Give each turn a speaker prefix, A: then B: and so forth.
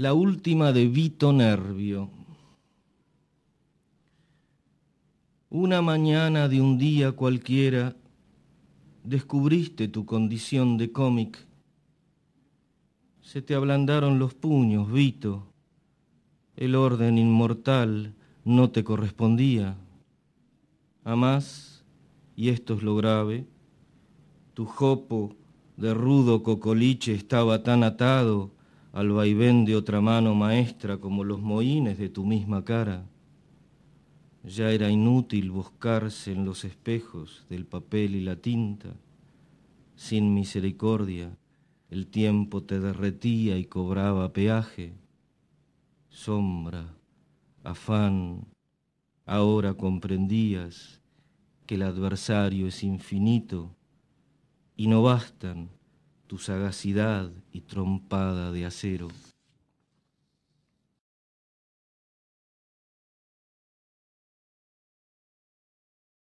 A: la última de Vito
B: Nervio. Una mañana de un día cualquiera descubriste tu condición de cómic. Se te ablandaron los puños, Vito. El orden inmortal no te correspondía. A más, y esto es lo grave, tu jopo de rudo cocoliche estaba tan atado al vaivén de otra mano maestra como los mohines de tu misma cara. Ya era inútil buscarse en los espejos del papel y la tinta. Sin misericordia, el tiempo te derretía y cobraba peaje. Sombra, afán, ahora comprendías que el adversario es infinito y no bastan tu sagacidad y trompada de acero.